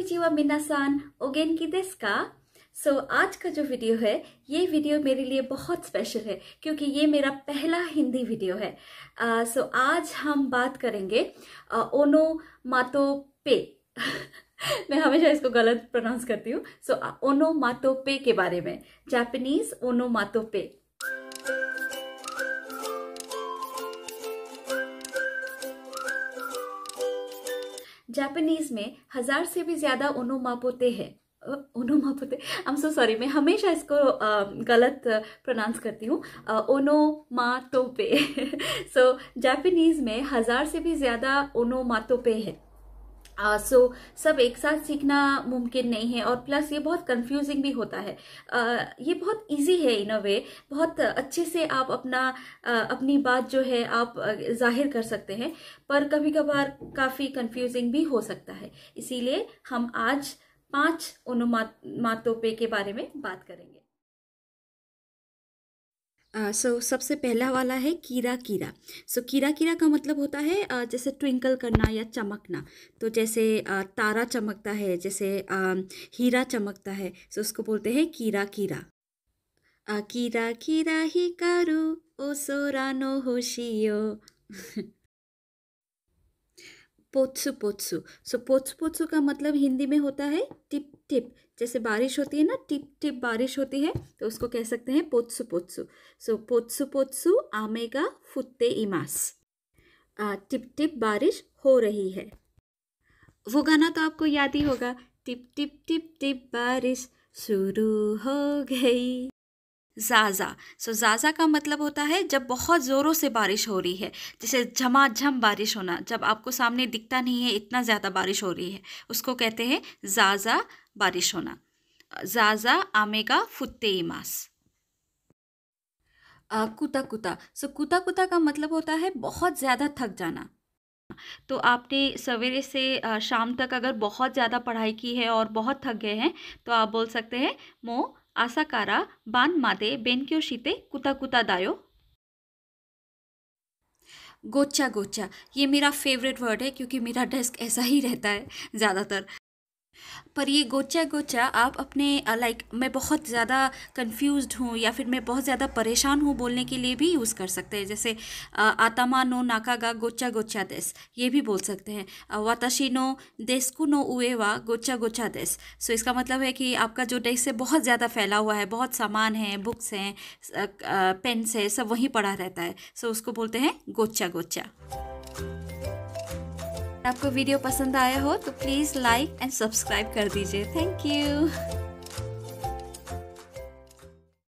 konnichiwa मिनासान ओगेन की देश का सो आज का जो वीडियो है ये वीडियो मेरे लिए बहुत स्पेशल है क्योंकि ये मेरा पहला हिंदी वीडियो है सो uh, so, आज हम बात करेंगे uh, ओनो मातो पे मैं हमेशा इसको गलत प्रोनाउंस करती हूँ सो uh, ओनो मातो पे के बारे में जापानीज ओनो मातो पे जापानीज में हजार से भी ज्यादा ओनोमापोते है ओनोमापोते आई एम सो सॉरी मैं हमेशा इसको गलत प्रोनाउंस करती हूँ ओनोमातोपे सो जापानीज में हजार से भी ज्यादा ओनोमातोपे है सो uh, so, सब एक साथ सीखना मुमकिन नहीं है और प्लस ये बहुत कंफ्यूजिंग भी होता है uh, ये बहुत इजी है इन अ वे बहुत अच्छे से आप अपना uh, अपनी बात जो है आप जाहिर कर सकते हैं पर कभी कभार काफ़ी कंफ्यूजिंग भी हो सकता है इसीलिए हम आज पांच उन मातोपे के बारे में बात करेंगे सो uh, so, सबसे पहला वाला है कीरा कीरा सो so, कीरा कीरा का मतलब होता है uh, जैसे ट्विंकल करना या चमकना तो जैसे uh, तारा चमकता है जैसे हीरा चमकता है सो so, उसको बोलते हैं कीरा कीरा आ, कीरा कीरा ही कारो ओ सोरा नो होशियो पोत्सु पोत्सु सो पोत्सु पोत्सु का मतलब हिंदी में होता है टिप टिप जैसे बारिश होती है ना टिप टिप बारिश होती है तो उसको कह सकते हैं पोत्सु पोत्सु सो पोत्सु पोत्सु आमेगा फुत्ते इमास टिप टिप बारिश हो रही है वो गाना तो आपको याद ही होगा टिप टिप टिप टिप बारिश शुरू हो गई जाजा सो जाजा का मतलब होता है जब बहुत ज़ोरों से बारिश हो रही है जैसे झमाझम बारिश होना जब आपको सामने दिखता नहीं है इतना ज़्यादा बारिश हो रही है उसको कहते हैं जाजा बारिश होना जाजा आमेगा फुत्ते मास कुता कुता सो कुता कुता का मतलब होता है बहुत ज़्यादा थक जाना तो आपने सवेरे से शाम तक अगर बहुत ज़्यादा पढ़ाई की है और बहुत थक गए हैं तो आप बोल सकते हैं मो आसाकारा बान मादे बेनक्यो शीते कुता कुता दायो गोचा गोचा ये मेरा फेवरेट वर्ड है क्योंकि मेरा डेस्क ऐसा ही रहता है ज़्यादातर पर ये गोचा गोचा आप अपने लाइक मैं बहुत ज़्यादा कंफ्यूज हूँ या फिर मैं बहुत ज़्यादा परेशान हूँ बोलने के लिए भी यूज़ कर सकते हैं जैसे आतामा नो नाकागा गोचा गोचा देस ये भी बोल सकते हैं वाताशी नो देस्कु नो उए गोचा गोचा देस सो इसका मतलब है कि आपका जो डेस्क है बहुत ज़्यादा फैला हुआ है बहुत सामान है बुक्स हैं पेन्स है सब वहीं पड़ा रहता है सो उसको बोलते हैं गोचा गोचा आपको वीडियो पसंद आया हो तो प्लीज़ लाइक एंड सब्सक्राइब कर दीजिए थैंक यू